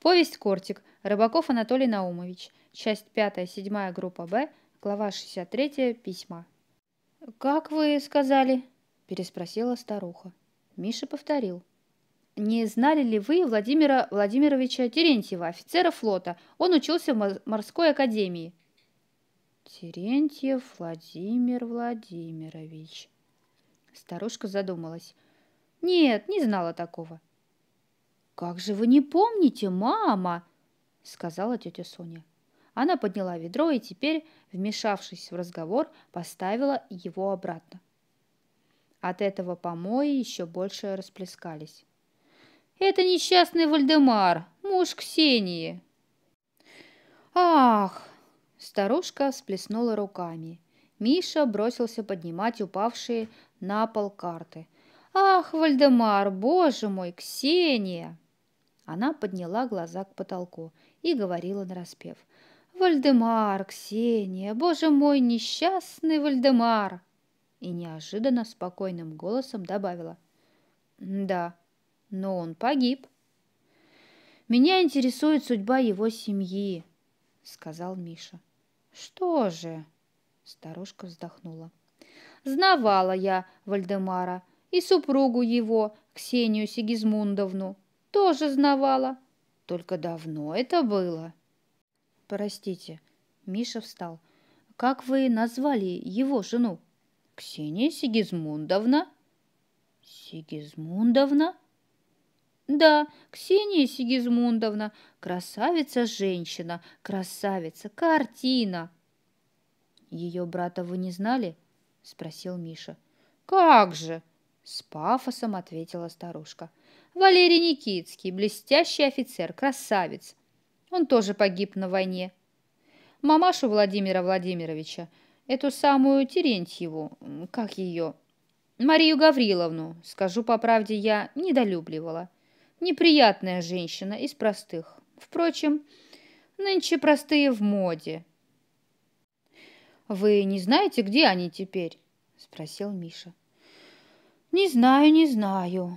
Повесть «Кортик» Рыбаков Анатолий Наумович. Часть 5, 7 группа «Б», глава 63, письма. «Как вы сказали?» – переспросила старуха. Миша повторил. «Не знали ли вы Владимира Владимировича Терентьева, офицера флота? Он учился в морской академии». «Терентьев Владимир Владимирович». Старушка задумалась. «Нет, не знала такого. «Как же вы не помните, мама?» — сказала тетя Соня. Она подняла ведро и теперь, вмешавшись в разговор, поставила его обратно. От этого помои еще больше расплескались. «Это несчастный Вальдемар, муж Ксении!» «Ах!» – старушка всплеснула руками. Миша бросился поднимать упавшие на пол карты. «Ах, Вальдемар, боже мой, Ксения!» Она подняла глаза к потолку и говорила нараспев. «Вальдемар, Ксения, боже мой, несчастный Вальдемар!» И неожиданно спокойным голосом добавила. «Да, но он погиб». «Меня интересует судьба его семьи», — сказал Миша. «Что же?» — старушка вздохнула. «Знавала я Вальдемара и супругу его, Ксению Сигизмундовну тоже знавала. Только давно это было. Простите, Миша встал. Как вы назвали его жену? Ксения Сигизмундовна. Сигизмундовна? Да, Ксения Сигизмундовна, красавица-женщина, красавица, картина. Ее брата вы не знали? спросил Миша. Как же? С пафосом ответила старушка. Валерий Никитский, блестящий офицер, красавец. Он тоже погиб на войне. Мамашу Владимира Владимировича, эту самую Терентьеву, как ее, Марию Гавриловну, скажу по правде, я недолюбливала. Неприятная женщина из простых. Впрочем, нынче простые в моде. «Вы не знаете, где они теперь?» – спросил Миша. «Не знаю, не знаю»,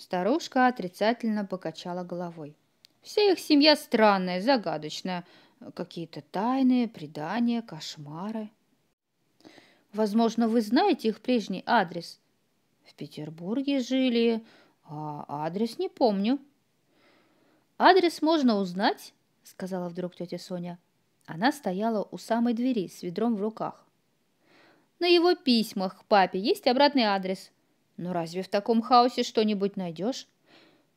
Старушка отрицательно покачала головой. Вся их семья странная, загадочная. Какие-то тайные, предания, кошмары. Возможно, вы знаете их прежний адрес. В Петербурге жили, а адрес не помню. Адрес можно узнать, сказала вдруг тетя Соня. Она стояла у самой двери с ведром в руках. На его письмах к папе есть обратный адрес, но «Ну, разве в таком хаосе что-нибудь найдешь?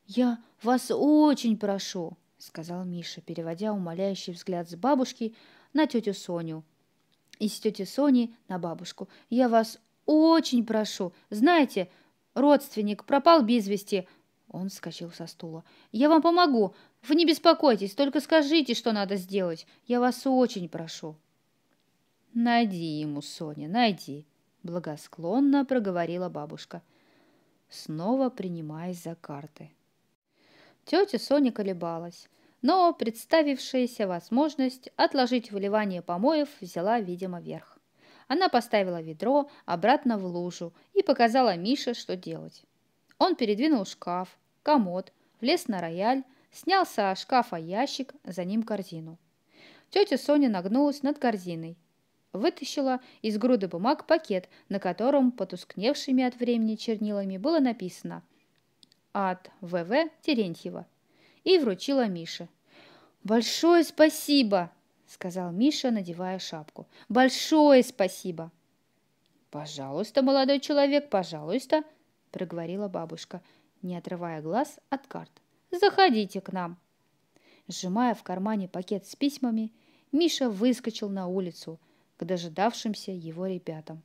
Я вас очень прошу, сказал Миша, переводя умоляющий взгляд с бабушки на тетю Соню и с тети Сони на бабушку. Я вас очень прошу. Знаете, родственник пропал без вести. Он вскочил со стула. «Я вам помогу. Вы не беспокойтесь, только скажите, что надо сделать. Я вас очень прошу». «Найди ему, Соня, найди», — благосклонно проговорила бабушка. — снова принимаясь за карты. Тетя Соня колебалась, но представившаяся возможность отложить выливание помоев взяла, видимо, верх. Она поставила ведро обратно в лужу и показала Мише, что делать. Он передвинул шкаф, комод, влез на рояль, снял со шкафа ящик, за ним корзину. Тетя Соня нагнулась над корзиной, вытащила из груды бумаг пакет, на котором потускневшими от времени чернилами было написано «От ВВ Терентьева» и вручила Мише. «Большое спасибо!» — сказал Миша, надевая шапку. «Большое спасибо!» «Пожалуйста, молодой человек, пожалуйста!» — проговорила бабушка, не отрывая глаз от карт. «Заходите к нам!» Сжимая в кармане пакет с письмами, Миша выскочил на улицу — к дожидавшимся его ребятам.